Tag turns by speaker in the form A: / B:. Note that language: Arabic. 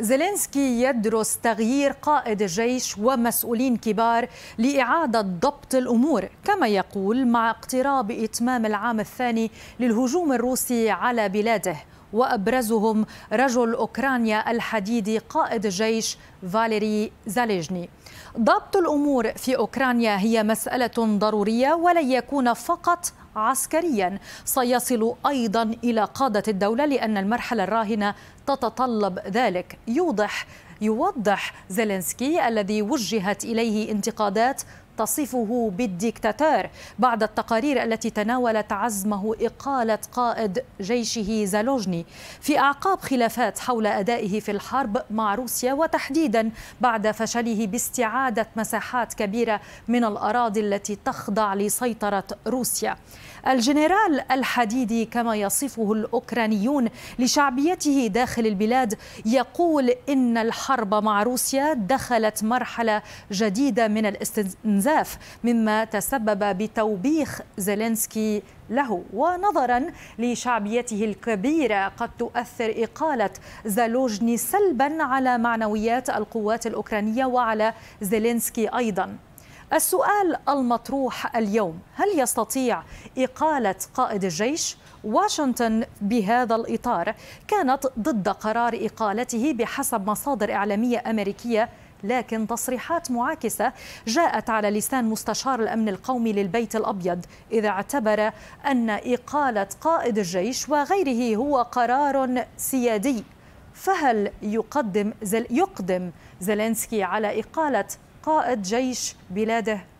A: زيلينسكي يدرس تغيير قائد الجيش ومسؤولين كبار لإعادة ضبط الأمور كما يقول مع اقتراب إتمام العام الثاني للهجوم الروسي على بلاده وأبرزهم رجل أوكرانيا الحديدي قائد الجيش فاليري زاليجني ضبط الأمور في أوكرانيا هي مسألة ضرورية ولن يكون فقط عسكريا سيصل أيضا إلى قادة الدولة لأن المرحلة الراهنة تتطلب ذلك يوضح يوضح زيلينسكي الذي وجهت إليه انتقادات تصفه بالديكتاتور بعد التقارير التي تناولت عزمه إقالة قائد جيشه زالوجني في أعقاب خلافات حول أدائه في الحرب مع روسيا وتحديدا بعد فشله باستعادة مساحات كبيرة من الأراضي التي تخضع لسيطرة روسيا الجنرال الحديدي كما يصفه الأوكرانيون لشعبيته داخل البلاد يقول إن الحرب مع روسيا دخلت مرحلة جديدة من الاستنزاف القذاف مما تسبب بتوبيخ زيلينسكي له ونظرا لشعبيته الكبيره قد تؤثر اقاله زالوجني سلبا على معنويات القوات الاوكرانيه وعلى زيلينسكي ايضا السؤال المطروح اليوم هل يستطيع اقاله قائد الجيش واشنطن بهذا الاطار كانت ضد قرار اقالته بحسب مصادر اعلاميه امريكيه لكن تصريحات معاكسة جاءت على لسان مستشار الأمن القومي للبيت الأبيض إذا اعتبر أن إقالة قائد الجيش وغيره هو قرار سيادي فهل يقدم زل يقدم زلينسكي على إقالة قائد جيش بلاده